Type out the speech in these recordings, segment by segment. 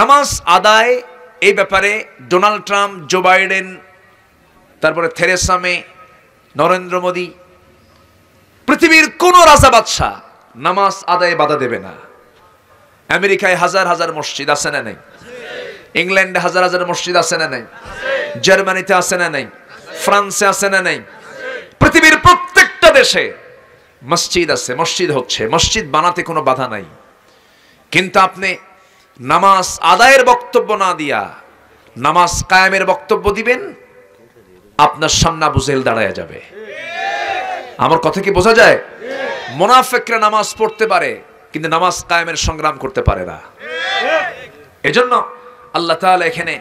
নামাজ আদায় এই ব্যাপারে ডোনাল্ড ট্রাম্প জো বাইডেন তারপরে থেরেসা মে নরেন্দ্র মোদী পৃথিবীর কোন রাজা বাদশাহ নামাজ আদায় বাধা দেবে না আমেরিকায় হাজার হাজার মসজিদ আছে না নেই ইংল্যান্ডে হাজার হাজার মসজিদ আছে না নেই জার্মানিতে আছে না নেই ফ্রান্সে আছে না নেই পৃথিবীর প্রত্যেকটা দেশে মসজিদ আছে মসজিদ হচ্ছে মসজিদ বানাতে কোনো বাধা নাই কিন্তু আপনি নামাজ আদায়ের বক্তব্য না দিয়া নামাজ কায়েমের বক্তব্য দিবেন আপনার সামনে বুঝেল দাঁড়ায় যাবে আমার কথা কি বোঝা যায় মোনাফেকরা নামাজ পড়তে পারে কিন্তু নামাজ কায়েমের সংগ্রাম করতে পারে না এজন্য আল্লাহ তাহলে এখানে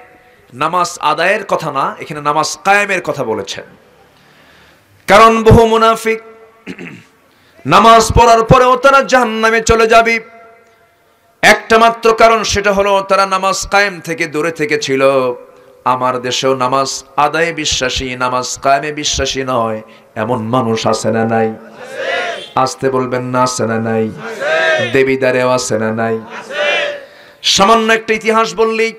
নামাজ আদায়ের কথা না এখানে নামাজ কায়েমের কথা বলেছেন কারণ বহু মুনাফিক নামাজ পড়ার পরেও তারা জাহান্নামে চলে যাবে একটা মাত্র কারণ সেটা হলো তারা নামাজ কায়েম থেকে দূরে থেকে ছিল আমার দেশেও নামাজ আদায়ে বিশ্বাসী নামাজ কায়েমে বিশ্বাসী নয় এমন মানুষ আছে না নাই আসতে বলবেন না আছে না নাই দেবীদারেও আছে না নাই সামান্য একটা ইতিহাস বললেই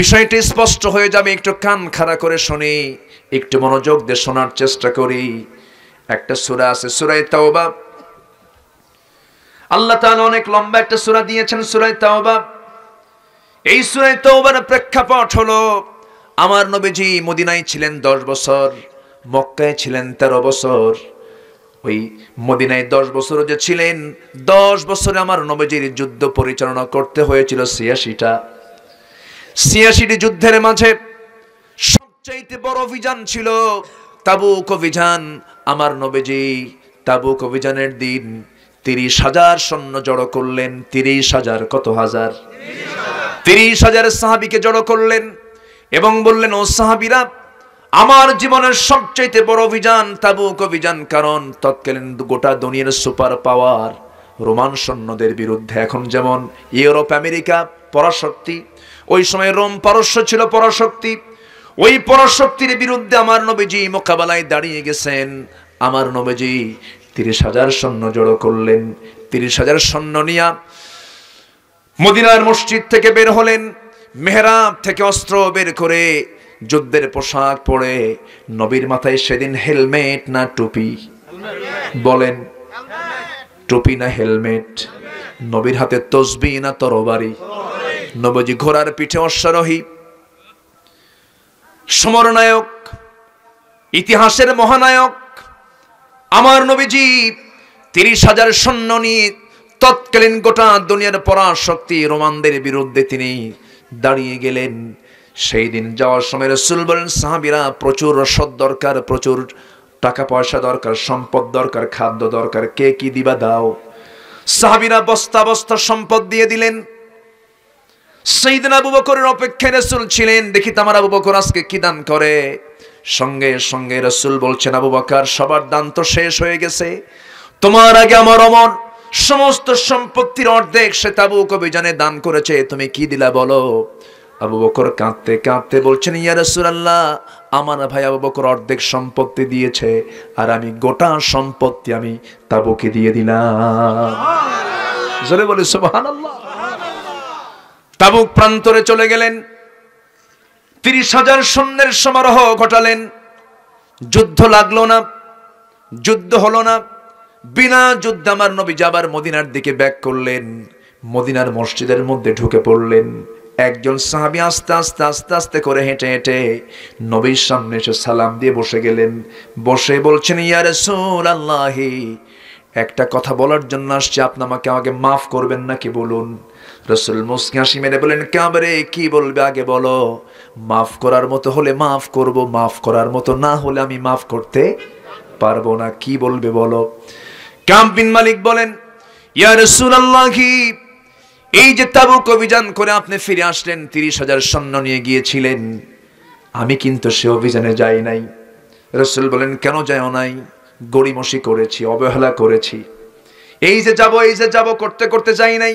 বিষয়টি স্পষ্ট হয়ে যাবে একটু কান খাড়া করে শুনি একটু মনোযোগ দিয়ে শোনার চেষ্টা করি একটা সুরা আছে সুরায় তাওবা আল্লাহ তাআলা অনেক লম্বা একটা সূরা দিয়েছেন সুরাই তাওবা এই সুরাই তাওবার প্রেক্ষাপট হলো আমার নবীজি মদিনায় ছিলেন দশ বছর মক্কায় ছিলেন তেরো বছর ওই মদিনায় দশ বছর যে ছিলেন দশ বছরে আমার নবীজির যুদ্ধ পরিচালনা করতে হয়েছিল সিয়াশিটা সিয়াশিটি যুদ্ধের মাঝে সবচাইতে বড় অভিযান ছিল তাবুক অভিযান আমার নবীজি তাবুক অভিযানের দিন তিরিশ হাজার সৈন্য জড়ো করলেন তিরিশ হাজার কত হাজার তিরিশ হাজার সাহাবিকে জড়ো করলেন এবং বললেন ও সাহাবিরা আমার জীবনের সবচেয়ে বড় অভিযান তাবুক অভিযান কারণ তৎকালীন গোটা দুনিয়ার সুপার পাওয়ার রোমান সৈন্যদের বিরুদ্ধে এখন যেমন ইউরোপ আমেরিকা পরাশক্তি ওই সময় রোম পারস্য ছিল পরাশক্তি ওই পরাশক্তির বিরুদ্ধে আমার নবীজি মোকাবেলায় দাঁড়িয়ে গেছেন আমার নবীজি তিরিশ হাজার সৈন্য জড়ো করলেন তিরিশ হাজার সৈন্য নিয়া মদিনার মসজিদ থেকে বের হলেন মেহরাব থেকে অস্ত্র বের করে যুদ্ধের পোশাক পরে নবীর মাথায় সেদিন হেলমেট না টুপি বলেন টুপি না হেলমেট নবীর হাতে তসবি না তরবারি নবজি ঘোড়ার পিঠে অশ্বারোহী সমরনায়ক ইতিহাসের মহানায়ক আমার নবীজি তিরিশ হাজার সৈন্য নিয়ে তৎকালীন গোটা দুনিয়ার পরাশক্তি রোমানদের বিরুদ্ধে তিনি দাঁড়িয়ে গেলেন সেই দিন যাওয়ার সময় রসুল বলেন সাহাবিরা প্রচুর রসদ দরকার প্রচুর টাকা পয়সা দরকার সম্পদ দরকার খাদ্য দরকার কে কি দিবা দাও সাহাবিরা বস্তা বস্তা সম্পদ দিয়ে দিলেন দিন আবু বকরের অপেক্ষায় রসুল ছিলেন দেখি তোমার আবু বকর আজকে কি দান করে সঙ্গে সঙ্গে রসুল বলছেন আবু বাকার সবার দান তো শেষ হয়ে গেছে তোমার আগে আমার অমন সমস্ত সম্পত্তির অর্ধেক সে তাবুক অভিযানে দান করেছে তুমি কি দিলা বলো আবু বকর কাঁদতে কাঁদতে বলছেন ইয়া আল্লাহ আমার ভাই আবু বকর অর্ধেক সম্পত্তি দিয়েছে আর আমি গোটা সম্পত্তি আমি তাবুকে দিয়ে দিলাম বলে তাবুক প্রান্তরে চলে গেলেন তিরিশ হাজার সৈন্যের সমারোহ ঘটালেন যুদ্ধ লাগলো না যুদ্ধ হল না বিনা যুদ্ধ আমার নবী যাবার মদিনার দিকে ব্যাক করলেন মদিনার মসজিদের মধ্যে ঢুকে পড়লেন একজন সাহাবি আস্তে আস্তে আস্তে আস্তে করে হেঁটে হেঁটে নবীর সামনে এসে সালাম দিয়ে বসে গেলেন বসে বলছেন ইয়ারে ইয়ার আল্লাহি একটা কথা বলার জন্য আসছে আপনি আমাকে আমাকে মাফ করবেন নাকি বলুন রসুল মুসকি হাসি মেরে বলেন কামরে কি বলবে আগে বলো মাফ করার মতো হলে মাফ করব মাফ করার মতো না হলে আমি মাফ করতে পারবো না কি বলবে বলো কাম মালিক বলেন ইয়ার রসুল এই যে তাবুক অভিযান করে আপনি ফিরে আসলেন তিরিশ হাজার সৈন্য নিয়ে গিয়েছিলেন আমি কিন্তু সে অভিযানে যাই নাই রসুল বলেন কেন যাও নাই গড়িমসি করেছি অবহেলা করেছি এই যে যাব এই যে যাব করতে করতে যাই নাই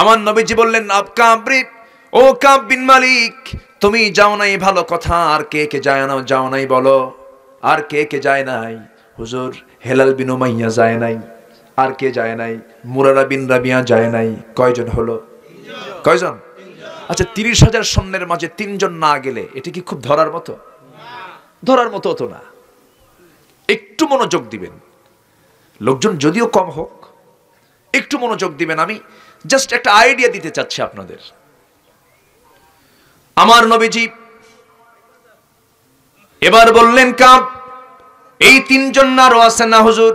আমার নবীজি বললেন আবকাবৃত ও কাব বিন মালিক তুমি যাও নাই ভালো কথা আর কে কে যায় না যাও নাই বলো আর কে কে যায় নাই হুজুর হেলাল বিন উমাইয়া যায় নাই আর কে যায় নাই মুরারা বিন রাবিয়া যায় নাই কয়জন হলো কয়জন আচ্ছা তিরিশ হাজার সৈন্যের মাঝে তিনজন না গেলে এটা কি খুব ধরার মতো ধরার মতো হতো না একটু মনোযোগ দিবেন লোকজন যদিও কম হোক একটু মনোযোগ দিবেন আমি জাস্ট একটা আইডিয়া দিতে চাচ্ছি আপনাদের আমার নবীজি এবার বললেন কাপ এই তিনজন আরো আছেন না হুজুর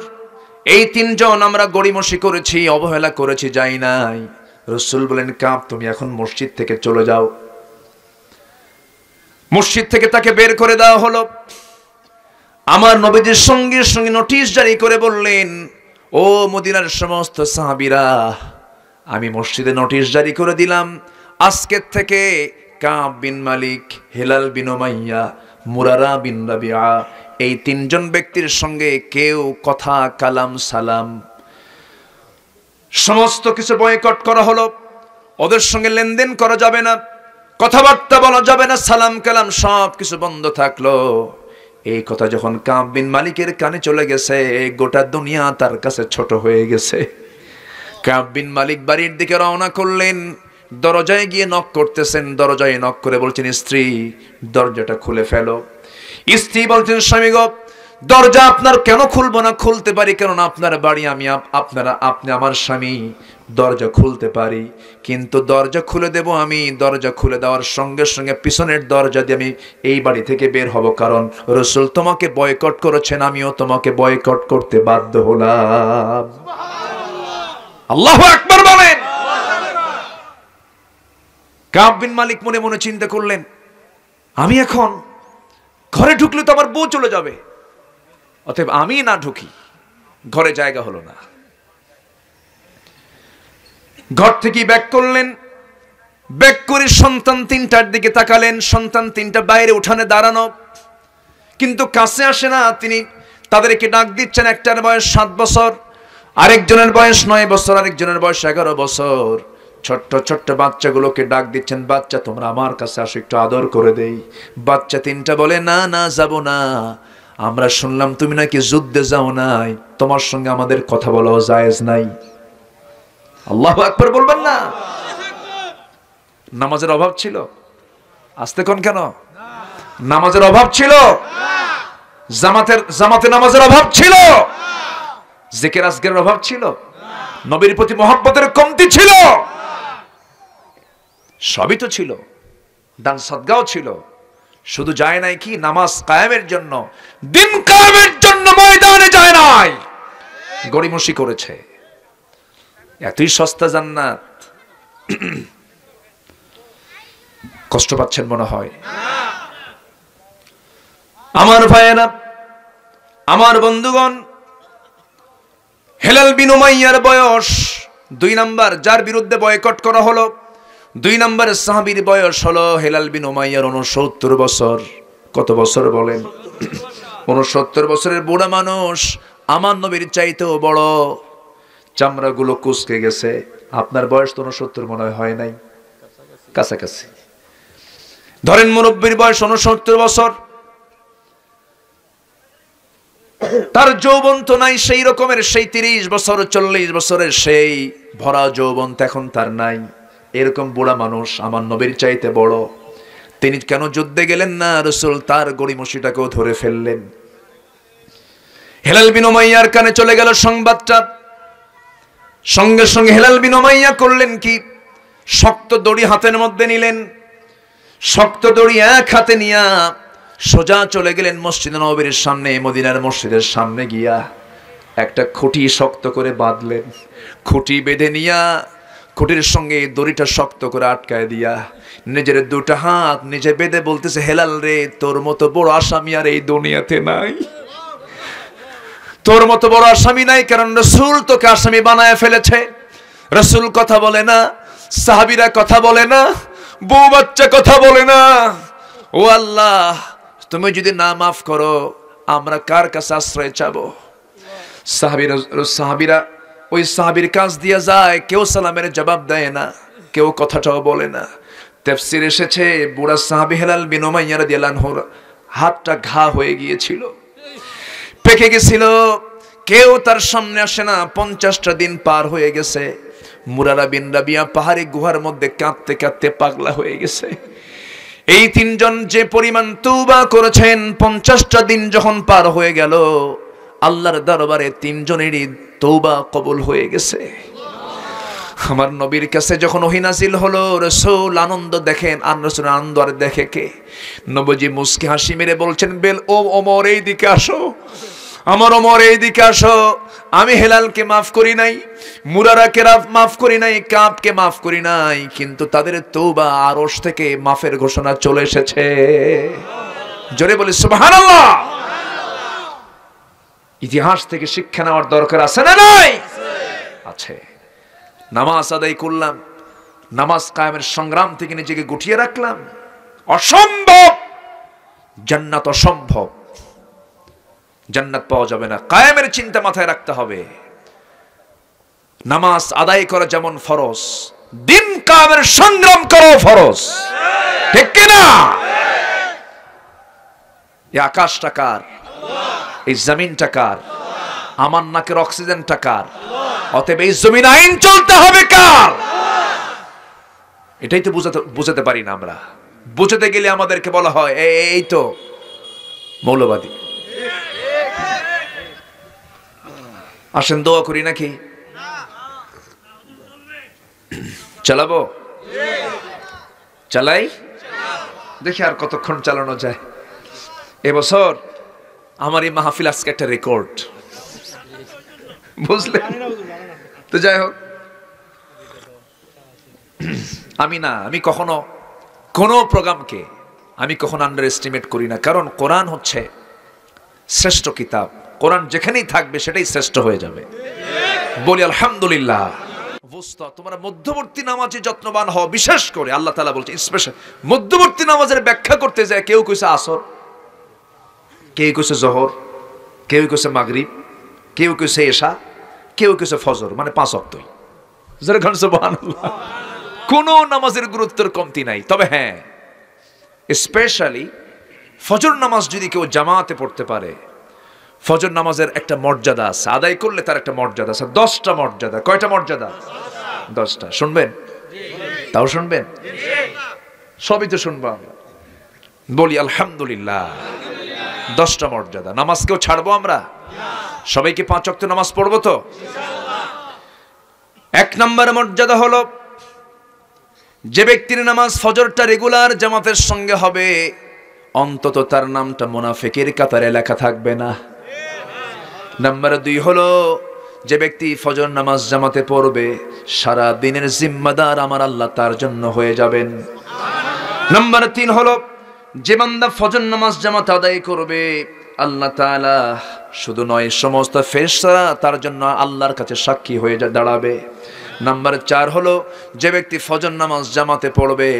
এই তিনজন আমরা গড়িমসি করেছি অবহেলা করেছি যাই নাই রসুল বলেন কাপ তুমি এখন মসজিদ থেকে চলে যাও মসজিদ থেকে তাকে বের করে দেওয়া হলো আমার নবীদের সঙ্গে সঙ্গে নোটিশ জারি করে বললেন ও মদিনার সমস্ত সাহাবিরা আমি মসজিদে নোটিশ জারি করে দিলাম আজকের থেকে কাব বিন মালিক হেলাল বিন ওমাইয়া মুরারা বিন রাবিয়া এই তিনজন ব্যক্তির সঙ্গে কেউ কথা কালাম সালাম সমস্ত কিছু বয়কট করা হলো ওদের সঙ্গে লেনদেন করা যাবে না কথাবার্তা বলা যাবে না সালাম কালাম সব কিছু বন্ধ থাকলো এই কথা যখন কাব বিন মালিকের কানে চলে গেছে গোটা দুনিয়া তার কাছে ছোট হয়ে গেছে কাবিন মালিক বাড়ির দিকে রওনা করলেন দরজায় গিয়ে নক করতেছেন দরজায় নক করে বলছেন স্ত্রী দরজাটা খুলে ফেলো স্ত্রী বলছেন স্বামীগ দরজা আপনার কেন খুলবো না খুলতে পারি কেন আপনার বাড়ি আমি আপনারা আপনি আমার স্বামী দরজা খুলতে পারি কিন্তু দরজা খুলে দেব আমি দরজা খুলে দেওয়ার সঙ্গে সঙ্গে পিছনের দরজা দিয়ে আমি এই বাড়ি থেকে বের হব কারণ রসুল তোমাকে বয়কট করেছেন আমিও তোমাকে বয়কট করতে বাধ্য হলাম আল্লাহ আকবর বলেন কাবিন মালিক মনে মনে চিন্তা করলেন আমি এখন ঘরে ঢুকলে তো আমার বউ চলে যাবে অতএব আমি না ঢুকি ঘরে জায়গা হলো না ঘর থেকে ব্যাক করলেন ব্যাক করে সন্তান তিনটার দিকে তাকালেন সন্তান তিনটা বাইরে উঠানে দাঁড়ানো কিন্তু কাছে আসে না তিনি তাদেরকে ডাক দিচ্ছেন একটার বয়স সাত বছর আরেকজনের বয়স নয় বছর আরেকজনের বয়স এগারো বছর ছোট্ট ছোট্ট বাচ্চাগুলোকে ডাক দিচ্ছেন বাচ্চা তোমরা আমার কাছে আসো একটু আদর করে দেই বাচ্চা তিনটা বলে না না যাব না আমরা শুনলাম তুমি নাকি যুদ্ধে যাও নাই তোমার সঙ্গে আমাদের কথা বলাও জায়েজ নাই আল্লাহ আকবর বলবেন না নামাজের অভাব ছিল আসতে কোন কেন নামাজের অভাব ছিল জামাতের জামাতে নামাজের অভাব ছিল জেকের আজকের অভাব ছিল নবীর প্রতি মহাব্বতের কমতি ছিল সবই তো ছিল দান সদ্গাও ছিল শুধু যায় নাই কি নামাজ কায়েমের জন্য দিন কায়েমের জন্য ময়দানে যায় নাই গড়িমসি করেছে এতই সস্তা জান্নাত কষ্ট পাচ্ছেন মনে হয় আমার ভাইয়েরা আমার বন্ধুগণ হেলাল বিনোমাইয়ার বয়স দুই নাম্বার যার বিরুদ্ধে বয়কট করা হলো দুই নাম্বার সাহাবির বয়স হলো হেলাল বিন উমাইয়ার উনসত্তর বছর কত বছর বলেন উনসত্তর বছরের বুড়া মানুষ আমার নবীর চাইতেও বড় চামড়াগুলো কুচকে গেছে আপনার বয়স তো উনসত্তর মনে হয় নাই কাছাকাছি ধরেন মুরব্বীর বয়স উনসত্তর বছর তার যৌবন তো নাই সেই রকমের সেই তিরিশ বছর চল্লিশ বছরের সেই ভরা যৌবন এখন তার নাই এরকম বুড়া মানুষ আমার নবীর চাইতে বড় তিনি কেন যুদ্ধে গেলেন না রসুল তার গড়িমসিটাকেও ধরে ফেললেন হেলাল বিনোমাইয়ার কানে চলে গেল সংবাদটা সঙ্গে সঙ্গে হেলাল বিনোমাইয়া করলেন কি শক্ত দড়ি হাতের মধ্যে নিলেন শক্ত দড়ি এক হাতে নিয়া সোজা চলে গেলেন মসজিদ নবীর সামনে মদিনার মসজিদের সামনে গিয়া একটা খুঁটি শক্ত করে বাঁধলেন খুঁটি বেঁধে নিয়া খুঁটির সঙ্গে দড়িটা শক্ত করে আটকায় দিয়া নিজের দুটা হাত নিজে বেঁধে বলতেছে হেলাল রে তোর মতো বড় আসামি আর এই দুনিয়াতে নাই তোর মতো বড় আসামি নাই কারণ রসুল তোকে আসামি বানায় ফেলেছে রসুল কথা বলে না সাহাবিরা কথা বলে না বউ বাচ্চা কথা বলে না ও আল্লাহ তুমি যদি না মাফ করো আমরা কার কাছে আশ্রয় চাবো সাহাবিরা ওই সাহাবির কাজ দিয়ে যায় কেউ সালামের জবাব দেয় না কেউ কথাটাও বলে না তেফসির এসেছে বুড়া সাহাবি হেলাল বিনোমাইয়ারা হোর হাতটা ঘা হয়ে গিয়েছিল পেকে গেছিল কেউ তার সামনে আসে না পঞ্চাশটা দিন পার হয়ে গেছে মুরারা বিন রাবিয়া পাহাড়ি গুহার মধ্যে কাঁদতে কাঁদতে পাগলা হয়ে গেছে এই তিনজন যে পরিমাণ তৌবা করেছেন পঞ্চাশটা দিন যখন পার হয়ে গেল আল্লাহর দরবারে তিনজনেরই তৌবা কবুল হয়ে গেছে আমার নবীর কাছে যখন ওহিনাসিল হলো রসুল আনন্দ দেখেন আর রসুল আনন্দ আর দেখে কে নবজি মুসকি হাসি মেরে বলছেন বেল ও ওমর এই দিকে আসো আমার অমর এইদিকে আসো আমি হেলালকে মাফ করি নাই মুরারাকে মাফ করি নাই কাপকে মাফ করি নাই কিন্তু তাদের তৌবা আরস থেকে মাফের ঘোষণা চলে এসেছে জোরে বলি সুবহানাল্লাহ ইতিহাস থেকে শিক্ষা নেওয়ার দরকার আছে না নাই আছে নামাজ আদায় করলাম নামাজ কায়েমের সংগ্রাম থেকে নিজেকে গুটিয়ে রাখলাম অসম্ভব জান্নাত অসম্ভব জান্নাত পাওয়া যাবে না কায়েমের চিন্তা মাথায় রাখতে হবে নামাজ আদায় করা যেমন ফরজ দিন কামের সংগ্রাম করো ফরজ ঠিক কিনা এই আকাশটা কার এই জমিন টাকার আমার নাকের অক্সিজেন টাকার অতএব এই জমিন আইন চলতে হবে কার এটাই তো বুঝাতে বুঝাতে পারি না আমরা বুঝাতে গেলে আমাদেরকে বলা হয় এই তো মৌলবাদী আসেন দোয়া করি নাকি চালাবো চালাই দেখি আর কতক্ষণ চালানো যায় এবছর আমার এই মাহফিল আজকে একটা রেকর্ড বুঝলে তো যাই হোক আমি না আমি কখনো কোনো প্রোগ্রামকে আমি কখনো আন্ডার এস্টিমেট করি না কারণ কোরআন হচ্ছে শ্রেষ্ঠ কিতাব কোরআন যেখানেই থাকবে সেটাই শ্রেষ্ঠ হয়ে যাবে বলি আলহামদুলিল্লাহ অবস্থা মধ্যবর্তী নামাজে যত্নবান হও বিশেষ করে আল্লাহ তালা বলছে স্পেশাল মধ্যবর্তী নামাজের ব্যাখ্যা করতে যায় কেউ কইছে আসর কেউ কইছে জহর কেউ কইছে মাগরিব কেউ কইছে এশা কেউ কইছে ফজর মানে পাঁচ অক্ত কোন নামাজের গুরুত্বের কমতি নাই তবে হ্যাঁ স্পেশালি ফজর নামাজ যদি কেউ জামাতে পড়তে পারে ফজর নামাজের একটা মর্যাদা আছে আদায় করলে তার একটা মর্যাদা আছে দশটা মর্যাদা কয়টা মর্যাদা দশটা শুনবেন তাও শুনবেন সবই তো শুনবো আমরা বলি আলহামদুলিল্লাহ দশটা মর্যাদা নামাজকেও ছাড়বো আমরা সবাইকে পাঁচ অক্ত নামাজ পড়বো তো এক নম্বর মর্যাদা হলো যে ব্যক্তির নামাজ ফজরটা রেগুলার জামাতের সঙ্গে হবে অন্তত তার নামটা মোনাফেকের কাতারে লেখা থাকবে না নাম্বার দুই হলো যে ব্যক্তি ফজর নামাজ জামাতে পড়বে সারা দিনের জিম্মাদার আমার আল্লাহ তার জন্য হয়ে যাবেন নাম্বার তিন হলো যে বান্দা ফজর নামাজ জামাত আদায় করবে আল্লাহ তালা শুধু নয় সমস্ত ফেরেশতারা তার জন্য আল্লাহর কাছে সাক্ষী হয়ে দাঁড়াবে নাম্বার চার হলো যে ব্যক্তি ফজর নামাজ জামাতে পড়বে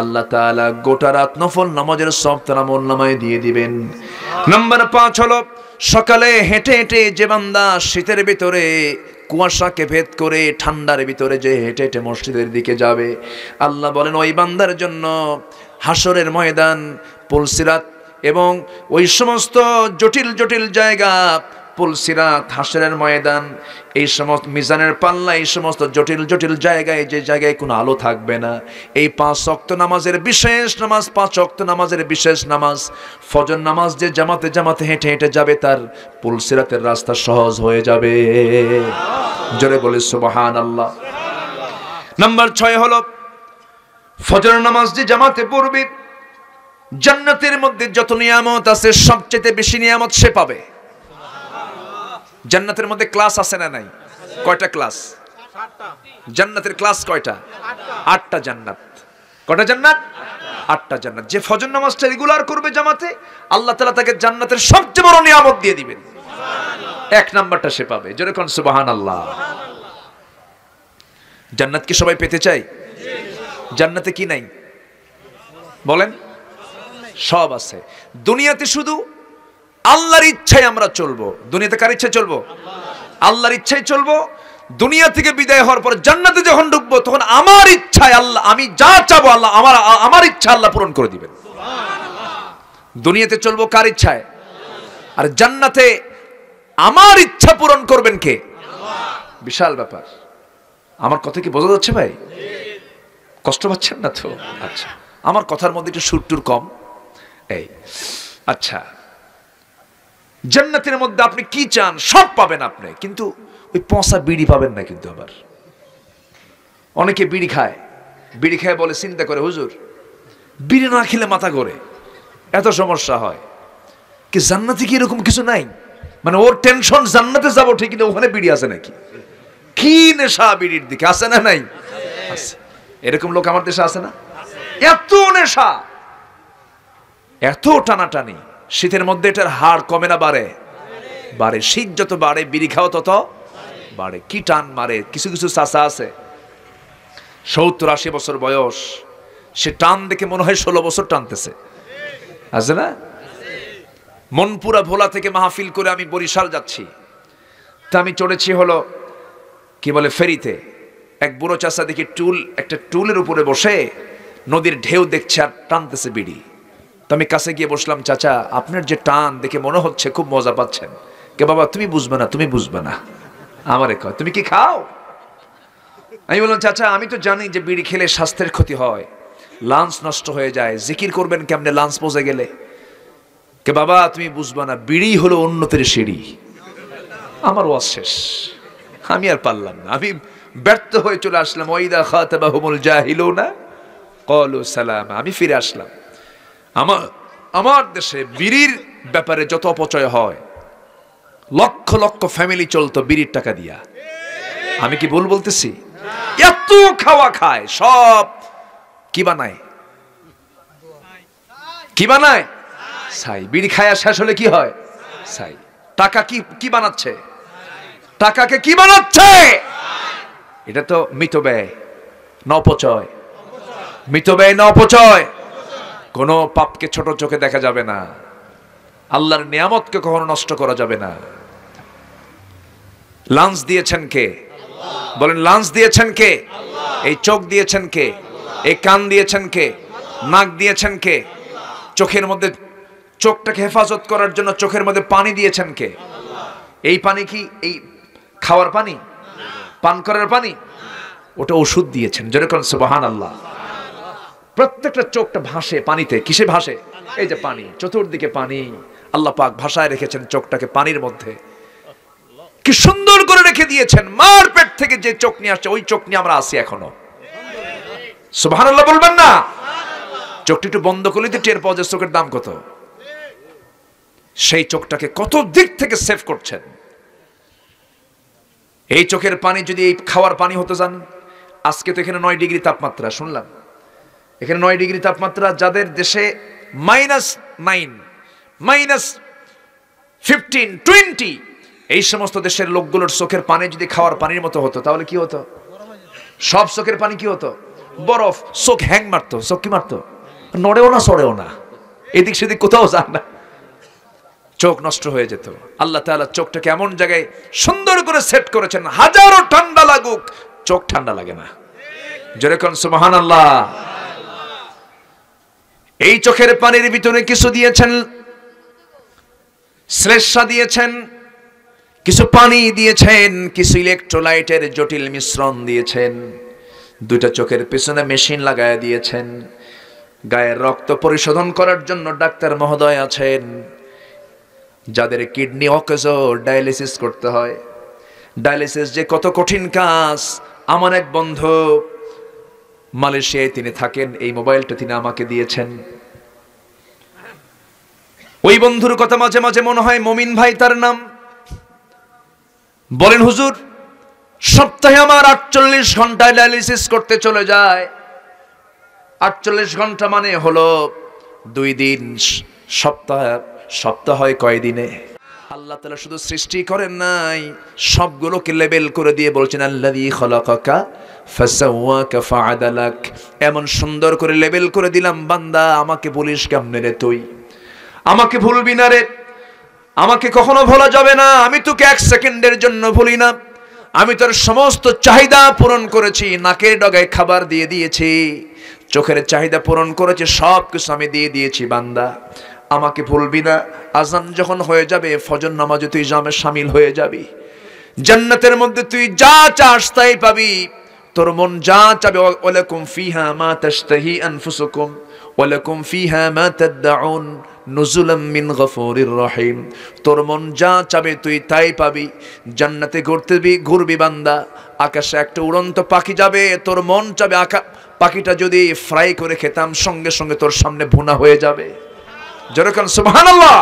আল্লাহ তালা গোটা রাত নফল নামাজের সব তারা মোল্লামায় দিয়ে দিবেন নাম্বার পাঁচ হলো সকালে হেঁটে হেঁটে যে বান্দা শীতের ভিতরে কুয়াশাকে ভেদ করে ঠান্ডার ভিতরে যে হেঁটে হেঁটে মসজিদের দিকে যাবে আল্লাহ বলেন ওই বান্দার জন্য হাসরের ময়দান পুলসিরাত এবং ওই সমস্ত জটিল জটিল জায়গা পুলসিরাত হাসরের ময়দান এই সমস্ত মিজানের পাল্লা এই সমস্ত জটিল জটিল জায়গায় যে জায়গায় কোনো আলো থাকবে না এই পাঁচ অক্ত নামাজের বিশেষ নামাজ পাঁচ অক্ত নামাজের বিশেষ নামাজ ফজর নামাজ যে জামাতে জামাতে হেঁটে হেঁটে যাবে তার পুলসিরাতের রাস্তা সহজ হয়ে যাবে জোরে বলে সুবাহান আল্লাহ নাম্বার ছয় হলো ফজর নামাজ যে জামাতে পড়বে জান্নাতের মধ্যে যত নিয়ামত আছে সবচেয়ে বেশি নিয়ামত সে পাবে জান্নাতের মধ্যে ক্লাস আছে না নাই কয়টা ক্লাস জান্নাতের ক্লাস কয়টা আটটা জান্নাত কয়টা জান্নাত আটটা জান্নাত যে ফজর নামাজটা রেগুলার করবে জামাতে আল্লাহ তালা তাকে জান্নাতের সবচেয়ে বড় নিয়ামত দিয়ে দিবেন এক নাম্বারটা সে পাবে যেরকম সুবাহান আল্লাহ জান্নাত কি সবাই পেতে চাই জান্নাতে কি নাই বলেন সব আছে দুনিয়াতে শুধু আল্লাহর ইচ্ছায় আমরা চলবো দুনিয়াতে কার ইচ্ছায় চলবো আল্লাহর ইচ্ছায় চলবো দুনিয়া থেকে বিদায় হওয়ার পর জান্নাতে যখন ঢুকবো তখন আমার ইচ্ছায় আল্লাহ আমি যা চাবো আল্লাহ আমার আমার ইচ্ছা আল্লাহ পূরণ করে দিবেন দুনিয়াতে চলবো কার ইচ্ছায় আর জান্নাতে আমার ইচ্ছা পূরণ করবেন কে বিশাল ব্যাপার আমার কথা কি বোঝা যাচ্ছে ভাই কষ্ট পাচ্ছেন না তো আচ্ছা আমার কথার মধ্যে একটু সুর টুর কম এই আচ্ছা জান্নাতের মধ্যে আপনি কি চান সব পাবেন আপনি কিন্তু ওই পঁচা বিড়ি পাবেন না কিন্তু আবার অনেকে বিড়ি খায় বিড়ি খায় বলে চিন্তা করে হুজুর বিড়ি না খেলে মাথা করে এত সমস্যা হয় কি জান্নাতে কি এরকম কিছু নাই মানে ওর টেনশন জান্নাতে যাবো ঠিক কিন্তু ওখানে বিড়ি আছে নাকি কি নেশা বিড়ির দিকে আছে না নাই এরকম লোক আমার দেশে আছে না এত নেশা এত টানাটানি শীতের মধ্যে এটার হাড় কমে না বাড়ে বাড়ে শীত যত বাড়ে বিড়ি খাও তত বাড়ে কি টান মারে কিছু কিছু চাষা আছে সত্তর আশি বছর বয়স সে টান দেখে মনে হয় ষোলো বছর টানতেছে আছে না মনপুরা ভোলা থেকে মাহফিল করে আমি বরিশাল যাচ্ছি তা আমি চড়েছি হলো কি বলে ফেরিতে এক বুড়ো চাষা দেখি টুল একটা টুলের উপরে বসে নদীর ঢেউ দেখছে আর টানতেছে বিড়ি তো আমি কাছে গিয়ে বসলাম চাচা আপনার যে টান দেখে মনে হচ্ছে খুব মজা পাচ্ছেন কে বাবা তুমি বুঝবে না তুমি বুঝবে না আমারে কয় তুমি কি খাও আমি বললাম চাচা আমি তো জানি যে বিড়ি খেলে স্বাস্থ্যের ক্ষতি হয় লাঞ্চ নষ্ট হয়ে যায় জিকির করবেন কেমনে লাঞ্চ পচে গেলে কে বাবা তুমি বুঝবা না বিড়ি হলো উন্নতির সিঁড়ি আমার ওয়াজ শেষ আমি আর পারলাম না আমি ব্যর্থ হয়ে চলে আসলাম ওইদা খাতাবাহুমুল না ক্বালু সালাম আমি ফিরে আসলাম আমার আমার দেশে বিড়ির ব্যাপারে যত অপচয় হয় লক্ষ লক্ষ ফ্যামিলি চলতো বিড়ির টাকা দিয়া আমি কি ভুল বলতেছি এত খাওয়া খায় সব কি বানায় কি বানায় সাই বিড়ি খায়া শেষ হলে কি হয় সাই টাকা কি কি বানাচ্ছে টাকাকে কি বানাচ্ছে এটা তো মৃত ব্যয় নপচয় মৃত ব্যয় নপচয় কোনো পাপকে ছোট চোখে দেখা যাবে না আল্লাহর নিয়ামতকে কখনো নষ্ট করা যাবে না লাঞ্চ দিয়েছেন কে বলেন লাঞ্চ দিয়েছেন কে এই চোখ দিয়েছেন কে এই কান দিয়েছেন কে নাক দিয়েছেন কে চোখের মধ্যে চোখটাকে হেফাজত করার জন্য চোখের মধ্যে পানি দিয়েছেন কে এই পানি কি এই খাওয়ার পানি পান করার পানি ওটা ওষুধ দিয়েছেন যেরকম সুবাহান আল্লাহ প্রত্যেকটা চোখটা ভাসে পানিতে কিসে ভাসে এই যে পানি চতুর্দিকে পানি আল্লাহ পাক ভাষায় রেখেছেন চোখটাকে পানির মধ্যে কি সুন্দর করে রেখে দিয়েছেন মার পেট থেকে যে চোখ নিয়ে আসছে ওই চোখ নিয়ে আমরা আসি এখনো বলবেন না চোখটি একটু বন্ধ করলে তো টের পাওয়া যায় চোখের দাম কত সেই চোখটাকে কত দিক থেকে সেভ করছেন এই চোখের পানি যদি এই খাওয়ার পানি হতে যান আজকে তো এখানে নয় ডিগ্রি তাপমাত্রা শুনলাম এখানে নয় ডিগ্রি তাপমাত্রা যাদের দেশে minus nine minus fifteen twenty এই সমস্ত দেশের লোকগুলোর চোখের পানি যদি খাওয়ার পানির মতো হতো তাহলে কি হতো সব চোখের পানি কি হতো বরফ চোখ হ্যাং মারতো চোখ কি মারতো নড়েও না সড়েও না এদিক সেদিক কোথাও যান না চোখ নষ্ট হয়ে যেত আল্লাহ তালা চোখটাকে এমন জায়গায় সুন্দর করে সেট করেছেন হাজারো ঠান্ডা লাগুক চোখ ঠান্ডা লাগে না যেরকম সুমাহান আল্লাহ এই চোখের পানির ভিতরে কিছু দিয়েছেন শ্লেষা দিয়েছেন কিছু পানি দিয়েছেন কিছু ইলেকট্রোলাইটের জটিল মিশ্রণ দিয়েছেন দুইটা চোখের পেছনে মেশিন লাগাই দিয়েছেন গায়ের রক্ত পরিশোধন করার জন্য ডাক্তার মহোদয় আছেন যাদের কিডনি অকেজ ডায়ালিসিস করতে হয় ডায়ালিসিস যে কত কঠিন কাজ আমার এক বন্ধু মালয়েশিয়ায় তিনি থাকেন এই মোবাইলটা তিনি আমাকে দিয়েছেন ওই বন্ধুর কথা মাঝে মাঝে মনে হয় মমিন ভাই তার নাম বলেন হুজুর সপ্তাহে আমার আটচল্লিশ ঘন্টায় ডায়ালিসিস করতে চলে যায় আটচল্লিশ ঘন্টা মানে হলো দুই দিন সপ্তাহ সপ্তাহ হয় কয় দিনে আল্লাহ তালা শুধু সৃষ্টি করেন নাই সবগুলোকে লেবেল করে দিয়ে বলছেন আল্লাদি এমন সুন্দর করে লেবেল করে দিলাম বান্দা আমাকে বলিস কেমনে রে তুই আমাকে ভুলবি না রে আমাকে কখনো ভোলা যাবে না আমি তোকে এক সেকেন্ডের জন্য ভুলি না আমি তোর সমস্ত চাহিদা পূরণ করেছি নাকের ডগায় খাবার দিয়ে দিয়েছি চোখের চাহিদা পূরণ করেছে সব কিছু আমি দিয়ে দিয়েছি বান্দা আমাকে ভুলবি না আজান যখন হয়ে যাবে ফজর নামাজে তুই জামে সামিল হয়ে যাবি জান্নাতের মধ্যে তুই যা চাস তাই পাবি তোর মন যা চাবে ওয়ালাকুম ফিহা মা তাশতাহি আনফুসুকুম ওয়ালাকুম ফিহা মা তাদউন নুজুলাম মিন গফুরির রহিম তোর মন যা চাবে তুই তাই পাবি জান্নাতে ঘুরতেবি ঘুরবি বান্দা আকাশে একটা উড়ন্ত পাখি যাবে তোর মন চাবে আকা পাখিটা যদি ফ্রাই করে খেতাম সঙ্গে সঙ্গে তোর সামনে ভুনা হয়ে যাবে যেরকম সুবাহান আল্লাহ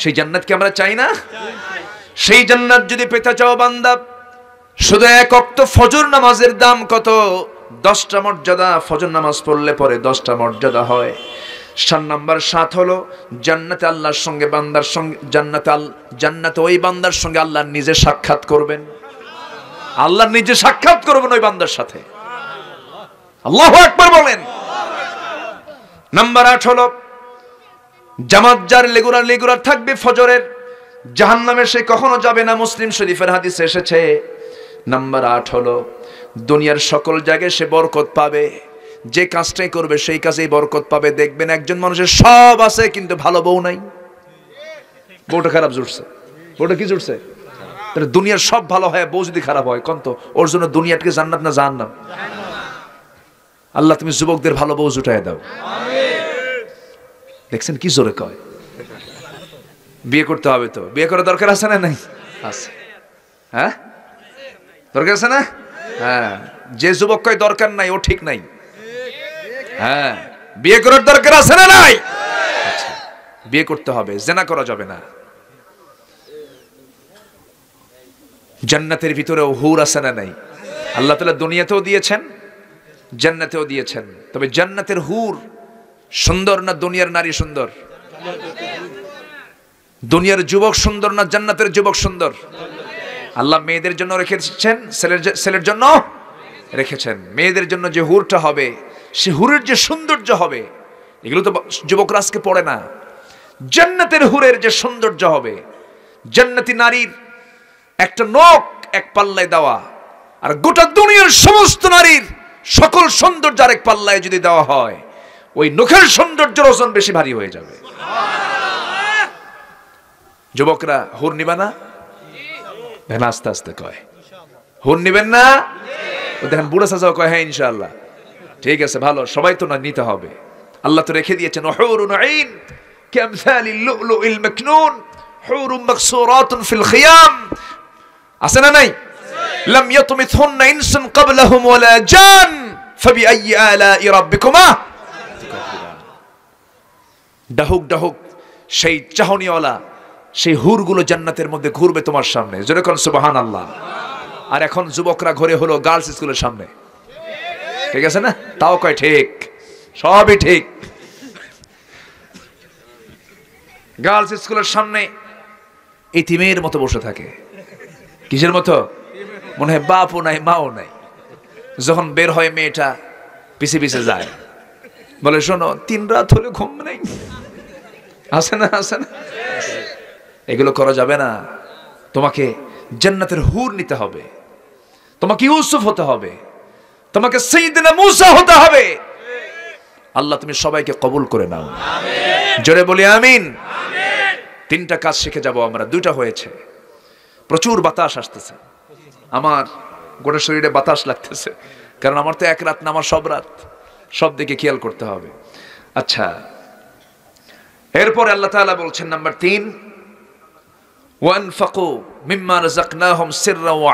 সেই জান্নাতকে আমরা চাই না সেই জান্নাত যদি পেতে চাও বান্দা শুধু এক অক্ত ফজর নামাজের দাম কত দশটা মর্যাদা ফজর নামাজ পড়লে পরে দশটা মর্যাদা হয় সাত নাম্বার সাত হলো জান্নাতে আল্লাহর সঙ্গে বান্দার সঙ্গে জান্নাতে আল জান্নাতে ওই বান্দার সঙ্গে আল্লাহ নিজে সাক্ষাৎ করবেন আল্লাহ নিজে সাক্ষাৎ করবেন ওই বান্দার সাথে আল্লাহ একবার বলেন নাম্বার আট হলো জামাত যার লেগুরা লেগুরা থাকবে ফজরের জাহান নামে সে কখনো যাবে না মুসলিম শরীফের হাদিস এসেছে নাম্বার আট হলো দুনিয়ার সকল জায়গায় সে বরকত পাবে যে কাজটাই করবে সেই কাজেই বরকত পাবে দেখবেন একজন মানুষের সব আছে কিন্তু ভালো বউ নাই বউটা খারাপ জুটছে বউটা কি জুটছে দুনিয়ার সব ভালো হয় বউ যদি খারাপ হয় কন্ত ওর জন্য দুনিয়াটাকে জান্নাত না জাহান্নাম আল্লাহ তুমি যুবকদের ভালো বউ জুটাই দাও দেখছেন কি জোরে কয় বিয়ে করতে হবে তো বিয়ে করার দরকার আছে না নাই আছে হ্যাঁ দরকার আছে না হ্যাঁ যে যুবক কয় দরকার নাই ও ঠিক নাই হ্যাঁ বিয়ে করার দরকার আছে না নাই আচ্ছা। বিয়ে করতে হবে জেনা করা যাবে না জান্নাতের ভিতরে হুর আছে না নাই আল্লাহ তালা দুনিয়াতেও দিয়েছেন জান্নাতেও দিয়েছেন তবে জান্নাতের হুর সুন্দর না দুনিয়ার নারী সুন্দর দুনিয়ার যুবক সুন্দর না জান্নাতের যুবক সুন্দর আল্লাহ মেয়েদের জন্য রেখেছেন ছেলের ছেলের জন্য রেখেছেন মেয়েদের জন্য যে হুরটা হবে সে হুরের যে সৌন্দর্য হবে এগুলো তো যুবকরা আজকে পড়ে না জান্নাতের হুরের যে সৌন্দর্য হবে জান্নাতি নারীর একটা নখ এক পাল্লায় দেওয়া আর গোটা দুনিয়ার সমস্ত নারীর সকল সৌন্দর্য আরেক পাল্লায় যদি দেওয়া হয় ওই নখের সৌন্দর্য রোজন বেশি ভারী হয়ে যাবে যুবকরা হুর নিবা না দেখেন আস্তে আস্তে কয় হুর নিবেন না দেখেন বুড়া সাজাও কয় হ্যাঁ ইনশাল্লাহ ঠিক আছে ভালো সবাই তো না নিতে হবে আল্লাহ তো রেখে দিয়েছেন হুরুন আইন كأمثال اللؤلؤ المكنون حور مكسورات في الخيام أسنا ناي لم يطمثهن إنس قبلهم ولا جان فبأي آلاء ربكما ডাহুক ডাহুক সেই চাহনিওয়ালা সেই হুরগুলো জান্নাতের মধ্যে ঘুরবে তোমার সামনে যেরকম সুবাহান আল্লাহ আর এখন যুবকরা ঘরে হলো গার্লস স্কুলের সামনে ঠিক আছে না তাও কয় ঠিক সবই ঠিক গার্লস স্কুলের সামনে ইতিমের মতো বসে থাকে কিসের মতো মনে হয় বাপও নাই মাও নাই যখন বের হয় মেয়েটা পিছিয়ে পিছিয়ে যায় বলে শোনো তিন রাত হলে ঘুম নেই আসে না আসে না এগুলো করা যাবে না তোমাকে জান্নাতের হুর নিতে হবে তোমাকে ইউসুফ হতে হবে তোমাকে সেইদিনা মুসা হতে হবে আল্লাহ তুমি সবাইকে কবুল করে নাও জোরে বলি আমিন তিনটা কাজ শিখে যাব আমরা দুইটা হয়েছে প্রচুর বাতাস আসতেছে আমার গোটা শরীরে বাতাস লাগতেছে কারণ আমার তো এক রাত না আমার সব রাত সব দিকে খেয়াল করতে হবে আচ্ছা এরপর আল্লাহ তালা বলছেন নাম্বার তিন ওয়ান ও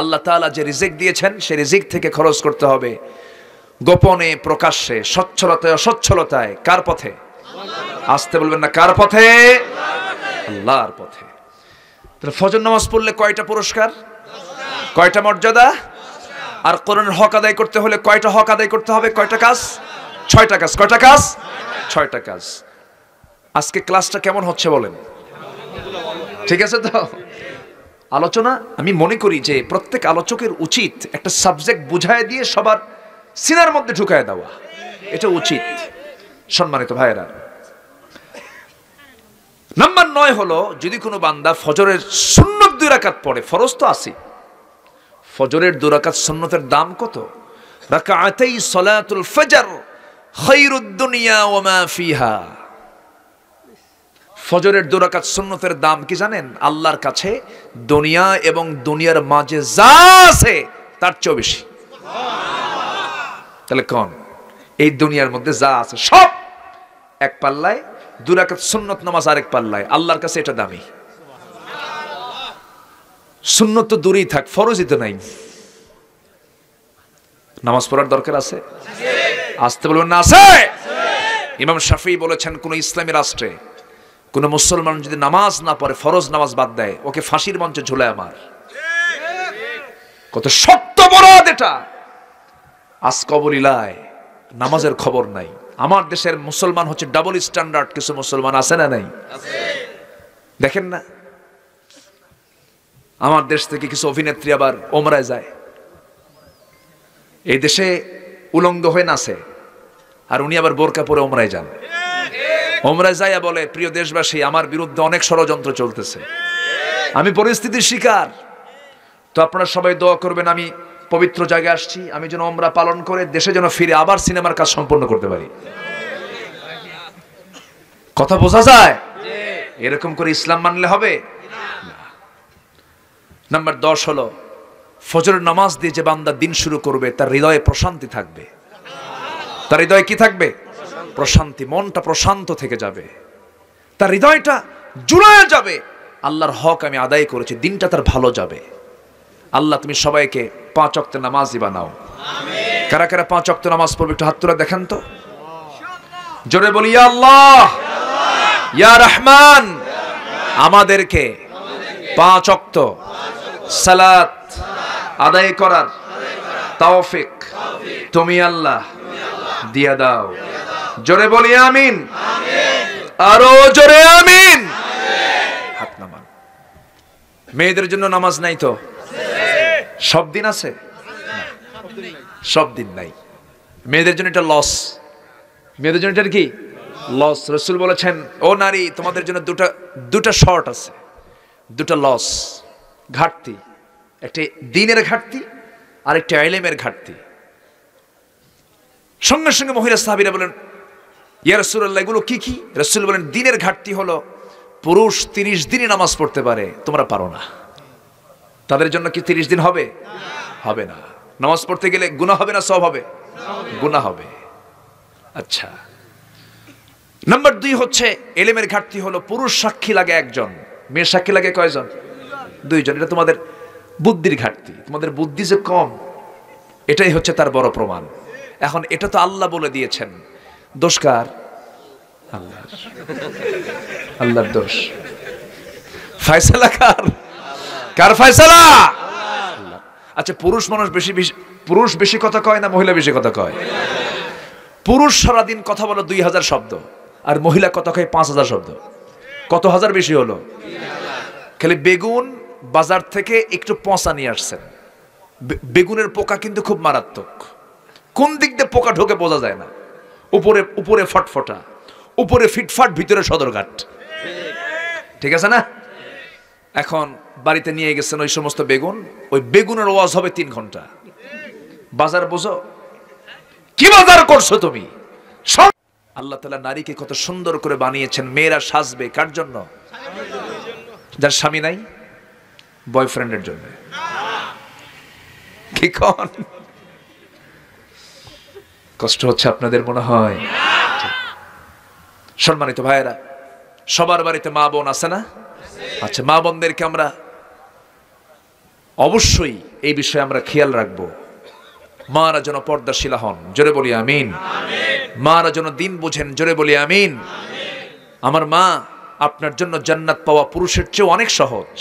আল্লাহ যে দিয়েছেন সে থেকে খরচ করতে হবে গোপনে প্রকাশ্যে অসচ্ছলতায় কার পথে আসতে বলবেন না কার পথে পথে ফজর নামাজ পড়লে কয়টা পুরস্কার কয়টা মর্যাদা আর কোরআনের হক আদায় করতে হলে কয়টা হক আদায় করতে হবে কয়টা কাজ ছয়টা কাজ কয়টা কাজ ছয়টা কাজ আজকে ক্লাসটা কেমন হচ্ছে বলেন ঠিক আছে তো আলোচনা আমি মনে করি যে প্রত্যেক আলোচকের উচিত একটা সাবজেক্ট বুঝায় দিয়ে সবার সিনার মধ্যে ঢুকায় দেওয়া এটা উচিত সম্মানিত ভাইয়েরা নাম্বার নয় হলো যদি কোনো বান্দা ফজরের শূন্য দুই রাকাত পড়ে ফরজ তো আসি ফজরের দুরাকাত সন্ন্যতের দাম কত রাকাতেই সলাতুল ফজর খৈরুদ্দুনিয়া ওমা ফিহা ফজরের দুরাকাত সন্ন্যতের দাম কি জানেন আল্লাহর কাছে দুনিয়া এবং দুনিয়ার মাঝে যা আছে তার চেয়ে বেশি তাহলে কন এই দুনিয়ার মধ্যে যা আছে সব এক পাল্লায় দুরাকাত সন্ন্যত নামাজ আরেক পাল্লায় আল্লাহর কাছে এটা দামি শূন্য তো দূরেই থাক ফরজই তো নাই নামাজ পড়ার দরকার আছে আসতে বলবেন না আছে ইমাম শাফি বলেছেন কোন ইসলামী রাষ্ট্রে কোন মুসলমান যদি নামাজ না পড়ে ফরজ নামাজ বাদ দেয় ওকে ফাঁসির মঞ্চে ঝুলে আমার কত সত্য বরাদ এটা আজ ইলায় নামাজের খবর নাই আমার দেশের মুসলমান হচ্ছে ডাবল স্ট্যান্ডার্ড কিছু মুসলমান আছে না নাই দেখেন না আমার দেশ থেকে কিছু অভিনেত্রী আবার ওমরায় যায় এই দেশে উলঙ্গ হয়ে নাচে আর উনি আবার বোরকা পরে ওমরায় যান ওমরায় যাইয়া বলে প্রিয় দেশবাসী আমার বিরুদ্ধে অনেক ষড়যন্ত্র চলতেছে আমি পরিস্থিতির শিকার তো আপনারা সবাই দোয়া করবেন আমি পবিত্র জায়গায় আসছি আমি যেন ওমরা পালন করে দেশে যেন ফিরে আবার সিনেমার কাজ সম্পন্ন করতে পারি কথা বোঝা যায় এরকম করে ইসলাম মানলে হবে নাম্বার দশ হলো ফজরের নামাজ দিয়ে যে বান্দা দিন শুরু করবে তার হৃদয়ে প্রশান্তি থাকবে তার হৃদয়ে কি থাকবে প্রশান্তি মনটা প্রশান্ত থেকে যাবে তার হৃদয়টা জুড়ে যাবে আল্লাহর হক আমি আদায় করেছি দিনটা তার ভালো যাবে আল্লাহ তুমি সবাইকে পাঁচ অক্টে নামাজই বানাও কারা কারা পাঁচ অক্ত নামাজ পড়বে একটু হাত তুলে দেখেন তো জোরে বলি আল্লাহ ইয়া রহমান আমাদেরকে পাঁচ অক্ত সালাত আদায় করার তাওফিক তুমি আল্লাহ দিয়া দাও জোরে বলি আমিন আরো জোরে আমিন হাত নামান মেয়েদের জন্য নামাজ নাই তো সব দিন আছে সব দিন নাই মেয়েদের জন্য এটা লস মেয়েদের জন্য এটা কি লস রসুল বলেছেন ও নারী তোমাদের জন্য দুটা দুটা শর্ট আছে দুটা লস ঘাটতি একটি দিনের ঘাটতি আর একটি আইলেমের ঘাটতি সঙ্গে সঙ্গে মহিলা সাহাবিরা বলেন ইয়া রসুল্লাহ এগুলো কি কি রসুল বলেন দিনের ঘাটতি হলো পুরুষ তিরিশ দিনই নামাজ পড়তে পারে তোমরা পারো না তাদের জন্য কি তিরিশ দিন হবে হবে না নামাজ পড়তে গেলে গুণা হবে না সব হবে গুণা হবে আচ্ছা নাম্বার দুই হচ্ছে এলেমের ঘাটতি হলো পুরুষ সাক্ষী লাগে একজন মেয়ের সাক্ষী লাগে কয়জন দুইজন এটা তোমাদের বুদ্ধির ঘাটতি তোমাদের বুদ্ধি যে কম এটাই হচ্ছে তার বড় প্রমাণ এখন এটা তো আল্লাহ বলে দিয়েছেন দোষকার আল্লাহর আল্লাহর দোষ ফায়সালা কার কার ফায়সালা আচ্ছা পুরুষ মানুষ বেশি পুরুষ বেশি কথা কয় না মহিলা বেশি কথা কয় পুরুষ সারাদিন কথা বলে দুই হাজার শব্দ আর মহিলা কথা কয় পাঁচ হাজার শব্দ কত হাজার বেশি হলো খালি বেগুন বাজার থেকে একটু পচা নিয়ে আসছেন বেগুনের পোকা কিন্তু খুব মারাত্মক কোন দিক দিয়ে পোকা ঢোকে বোঝা যায় না উপরে উপরে ফটফটা উপরে ফিটফাট ভিতরে সদরঘাট ঠিক আছে না এখন বাড়িতে নিয়ে গেছেন ওই সমস্ত বেগুন ওই বেগুনের ওয়াজ হবে তিন ঘন্টা বাজার বোঝো কি বাজার করছো তুমি আল্লাহ তালা নারীকে কত সুন্দর করে বানিয়েছেন মেয়েরা সাজবে কার জন্য যার স্বামী নাই বয়ফ্রেন্ডের জন্য কি কন কষ্ট হচ্ছে আপনাদের মনে হয় সম্মানিত ভাইয়েরা সবার বাড়িতে মা বোন আছে না আচ্ছা মা বোনদেরকে আমরা অবশ্যই এই বিষয়ে আমরা খেয়াল রাখবো মারা যেন পর্দাশিলা হন জোরে বলি আমিন মারা যেন দিন বোঝেন জোরে বলি আমিন আমার মা আপনার জন্য জান্নাত পাওয়া পুরুষের চেয়ে অনেক সহজ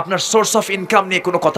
আপনার সোর্স অফ ইনকাম নিয়ে কোনো কথা